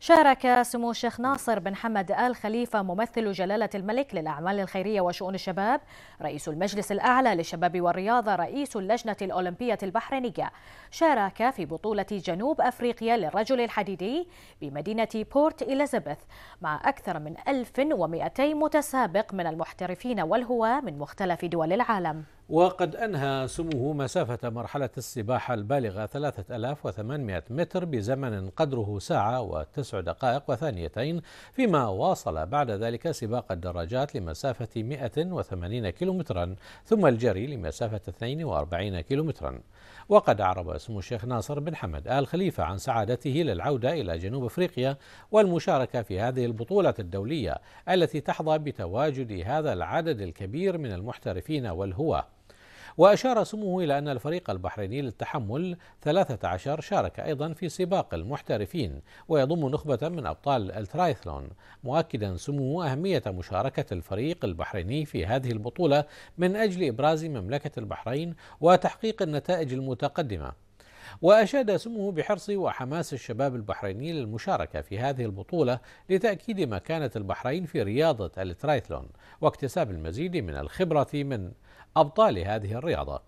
شارك سمو الشيخ ناصر بن حمد آل خليفة ممثل جلالة الملك للأعمال الخيرية وشؤون الشباب رئيس المجلس الأعلى للشباب والرياضة رئيس اللجنة الأولمبية البحرينية شارك في بطولة جنوب أفريقيا للرجل الحديدي بمدينة بورت إليزابيث مع أكثر من 1200 متسابق من المحترفين والهواة من مختلف دول العالم وقد أنهى سموه مسافة مرحلة السباحة البالغة 3800 متر بزمن قدره ساعة وتسع دقائق وثانيتين فيما واصل بعد ذلك سباق الدراجات لمسافة 180 كيلومترا ثم الجري لمسافة 42 كيلومترا وقد أعرب سمو الشيخ ناصر بن حمد آل خليفة عن سعادته للعودة إلى جنوب أفريقيا والمشاركة في هذه البطولة الدولية التي تحظى بتواجد هذا العدد الكبير من المحترفين والهواه وأشار سموه إلى أن الفريق البحريني للتحمل 13 شارك أيضا في سباق المحترفين ويضم نخبة من أبطال الترايثلون مؤكدا سموه أهمية مشاركة الفريق البحريني في هذه البطولة من أجل إبراز مملكة البحرين وتحقيق النتائج المتقدمة وأشاد سموه بحرص وحماس الشباب البحريني للمشاركة في هذه البطولة لتأكيد مكانة البحرين في رياضة الترايثلون واكتساب المزيد من الخبرة من أبطال هذه الرياضة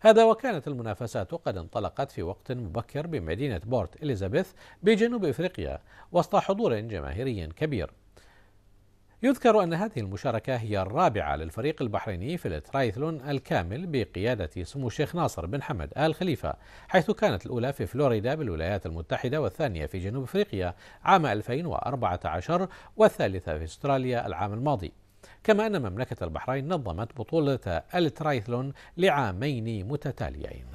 هذا وكانت المنافسات قد انطلقت في وقت مبكر بمدينة بورت إليزابيث بجنوب إفريقيا وسط حضور جماهيري كبير يذكر أن هذه المشاركة هي الرابعة للفريق البحريني في الترايثلون الكامل بقيادة سمو الشيخ ناصر بن حمد آل خليفة حيث كانت الأولى في فلوريدا بالولايات المتحدة والثانية في جنوب أفريقيا عام 2014 والثالثة في أستراليا العام الماضي كما أن مملكة البحرين نظمت بطولة الترايثلون لعامين متتاليين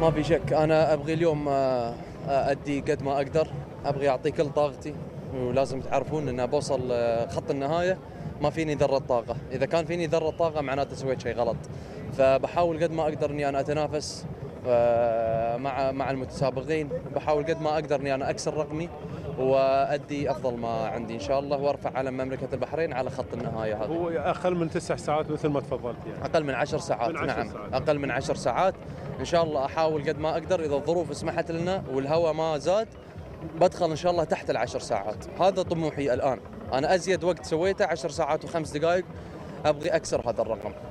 ما في شك انا ابغي اليوم آه، آه، ادي قد ما اقدر ابغي اعطي كل طاقتي ولازم تعرفون ان بوصل آه، خط النهايه ما فيني ذره طاقه اذا كان فيني ذره طاقه معناته سويت شيء غلط فبحاول قد ما اقدر اني انا اتنافس مع مع المتسابقين بحاول قد ما اقدر اني انا اكسر رقمي وادي افضل ما عندي ان شاء الله وارفع علم مملكه البحرين على خط النهايه هذا هو اقل من تسع ساعات مثل ما تفضلت يعني اقل من عشر ساعات من عشر نعم ساعات. اقل من عشر ساعات ان شاء الله احاول قد ما اقدر اذا الظروف سمحت لنا والهواء ما زاد بدخل ان شاء الله تحت العشر ساعات هذا طموحي الان انا ازيد وقت سويته عشر ساعات وخمس دقائق ابغي اكسر هذا الرقم